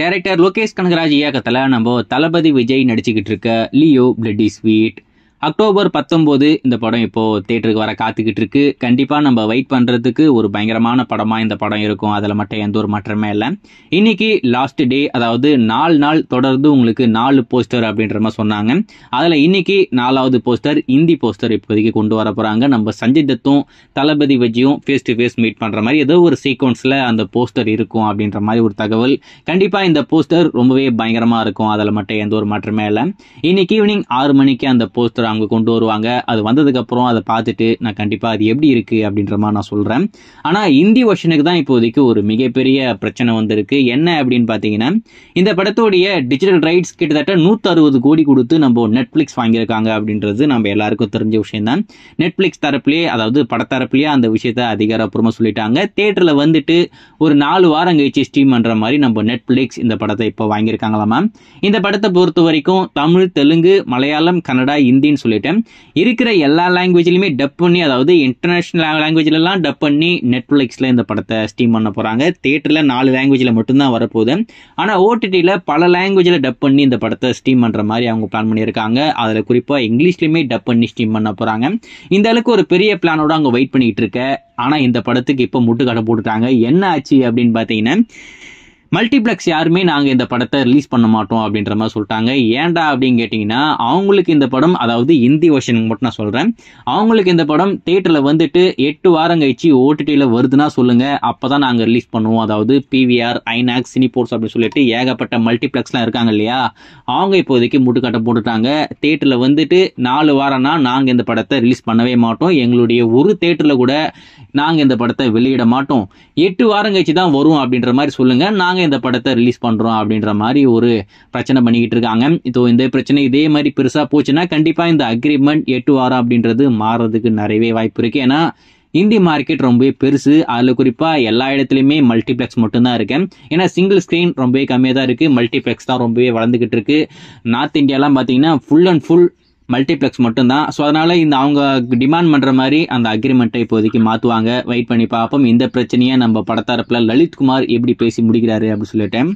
director Lokesh Kanagaraj இயக்கத்தில் நம்ம தளபதி விஜய் நடிச்சுக்கிட்டு இருக்க லியோ பிளட்டி ஸ்வீட் அக்டோபர் பத்தொம்போது இந்த படம் இப்போது தேட்டருக்கு வர காத்துக்கிட்டு இருக்கு கண்டிப்பாக நம்ம வெயிட் பண்ணுறதுக்கு ஒரு பயங்கரமான படமாக இந்த படம் இருக்கும் அதில் மட்டும் எந்த ஒரு மாற்றமே இல்லை இன்னைக்கு லாஸ்ட் டே அதாவது நாலு நாள் தொடர்ந்து உங்களுக்கு நாலு போஸ்டர் அப்படின்ற மாதிரி சொன்னாங்க அதில் இன்னைக்கு நாலாவது போஸ்டர் இந்தி போஸ்டர் இப்போதைக்கு கொண்டு வர போகிறாங்க நம்ம சஞ்சய் தத்தும் தளபதி வஜியும் ஃபேஸ் டு ஃபேஸ் மீட் பண்ணுற மாதிரி ஏதோ ஒரு சீக்வன்ஸ்ல அந்த போஸ்டர் இருக்கும் அப்படின்ற மாதிரி ஒரு தகவல் கண்டிப்பாக இந்த போஸ்டர் ரொம்பவே பயங்கரமாக இருக்கும் அதில் மட்டும் எந்த ஒரு மாற்றமே இல்லை இன்னைக்கு ஈவினிங் ஆறு மணிக்கு அந்த போஸ்டர் அவங்க கொண்டு வருவாங்க அது வந்ததுக்கு அப்புறம் அதை பார்த்துட்டு நான் கண்டிப்பா அது எப்படி இருக்கு அப்படின்ற மாதிரி நான் சொல்றேன் ஆனால் இந்தி வருஷனுக்கு தான் இப்போதைக்கு ஒரு மிகப்பெரிய பிரச்சனை வந்திருக்கு என்ன அப்படின்னு பார்த்தீங்கன்னா இந்த படத்தோடைய டிஜிட்டல் ரைட்ஸ் கிட்டத்தட்ட நூத்தி அறுபது கோடி கொடுத்து நம்ம நெட்ஃப்ளிக்ஸ் வாங்கியிருக்காங்க அப்படின்றது நம்ம எல்லாருக்கும் தெரிஞ்ச விஷயம் தான் நெட்ஃப்ளிக்ஸ் தரப்புலேயே அதாவது படத்தரப்புலேயே அந்த விஷயத்த அதிகாரப்பூர்வமா சொல்லிட்டாங்க தேட்டர்ல வந்துட்டு ஒரு நாலு வாரம் கழிச்சு ஸ்ட்ரீம் பண்ற மாதிரி நம்ம நெட்ஃபிளிக்ஸ் இந்த படத்தை இப்போ வாங்கியிருக்காங்களாமா இந்த படத்தை பொறுத்த வரைக்கும் தமிழ் தெலுங்கு மலையாளம் கன்னடா இந்தின்னு அப்படின்னு சொல்லிட்டு இருக்கிற எல்லா லாங்குவேஜ்லையுமே டப் பண்ணி அதாவது இன்டர்நேஷ்னல் லாங்குவேஜ்லலாம் டப் பண்ணி நெட்ஃப்ளிக்ஸில் இந்த படத்தை ஸ்டீம் பண்ண போகிறாங்க தேட்டரில் நாலு லாங்குவேஜில் மட்டும்தான் வரப்போகுது ஆனால் ஓடிடியில் பல லாங்குவேஜில் டப் பண்ணி இந்த படத்தை ஸ்டீம் பண்ணுற மாதிரி அவங்க பிளான் பண்ணியிருக்காங்க அதில் குறிப்பாக இங்கிலீஷ்லையுமே டப் பண்ணி ஸ்டீம் பண்ண போகிறாங்க இந்த அளவுக்கு ஒரு பெரிய பிளானோட அவங்க வெயிட் பண்ணிகிட்டு இருக்க ஆனால் இந்த படத்துக்கு இப்போ முட்டுக்கடை போட்டுட்டாங்க என்ன ஆச்சு அப்படின்னு பார்த்தீங்கன்னா மல்டிப்ளெக்ஸ் யாருமே நாங்கள் இந்த படத்தை ரிலீஸ் பண்ண மாட்டோம் அப்படின்ற மாதிரி சொல்லிட்டாங்க ஏன்டா அப்படின்னு கேட்டிங்கன்னா அவங்களுக்கு இந்த படம் அதாவது இந்தி வருஷனுக்கு மட்டும் நான் சொல்கிறேன் அவங்களுக்கு இந்த படம் தேட்டரில் வந்துட்டு எட்டு வாரம் கழிச்சு ஓடிடியில் வருதுன்னா சொல்லுங்கள் அப்போ தான் நாங்கள் ரிலீஸ் பண்ணுவோம் அதாவது பிவிஆர் ஐநாக்ஸ் சினிபோர்ட்ஸ் அப்படின்னு சொல்லிட்டு ஏகப்பட்ட மல்டிப்ளெக்ஸ்லாம் இருக்காங்க இல்லையா அவங்க இப்போதைக்கு முட்டுக்கட்டை போட்டுட்டாங்க தேட்டரில் வந்துட்டு நாலு வாரம்னா நாங்கள் இந்த படத்தை ரிலீஸ் பண்ணவே மாட்டோம் எங்களுடைய ஒரு தேட்டரில் கூட நாங்கள் இந்த படத்தை வெளியிட மாட்டோம் எட்டு வாரம் கழிச்சு தான் வரும் அப்படின்ற மாதிரி சொல்லுங்கள் நாங்கள் இந்த படத்தை ரிலீஸ் பண்ணுறோம் அப்படின்ற மாதிரி ஒரு பிரச்சனை பண்ணிக்கிட்டு இருக்காங்க இதோ இந்த பிரச்சனை இதே மாதிரி பெருசாக போச்சுன்னா கண்டிப்பாக இந்த அக்ரிமெண்ட் எட்டு வாரம் அப்படின்றது மாறுறதுக்கு நிறையவே வாய்ப்பு இருக்குது ஏன்னா இந்தி மார்க்கெட் ரொம்பவே பெருசு அதில் குறிப்பாக எல்லா இடத்துலையுமே மல்டிப்ளெக்ஸ் மட்டும்தான் இருக்கேன் ஏன்னா சிங்கிள் ஸ்க்ரீன் ரொம்பவே கம்மியாக தான் இருக்குது மல்டிப்ளெக்ஸ் தான் ரொம்பவே வளர்ந்துக்கிட்டு இருக்குது நார்த் இந்தியாலாம் பார்த்தீங்கன்னா ஃபுல் அண்ட் ஃபுல் மல்டிப்ளெக்ஸ் மட்டும்தான் ஸோ அதனால் இந்த அவங்க டிமாண்ட் பண்ணுற மாதிரி அந்த அக்ரிமெண்ட்டை இப்போதைக்கு மாற்றுவாங்க வெயிட் பண்ணி பார்ப்போம் இந்த பிரச்சனையை நம்ம படத்தரப்பில் லலித்குமார் எப்படி பேசி முடிக்கிறாரு அப்படின்னு சொல்லிட்டேன்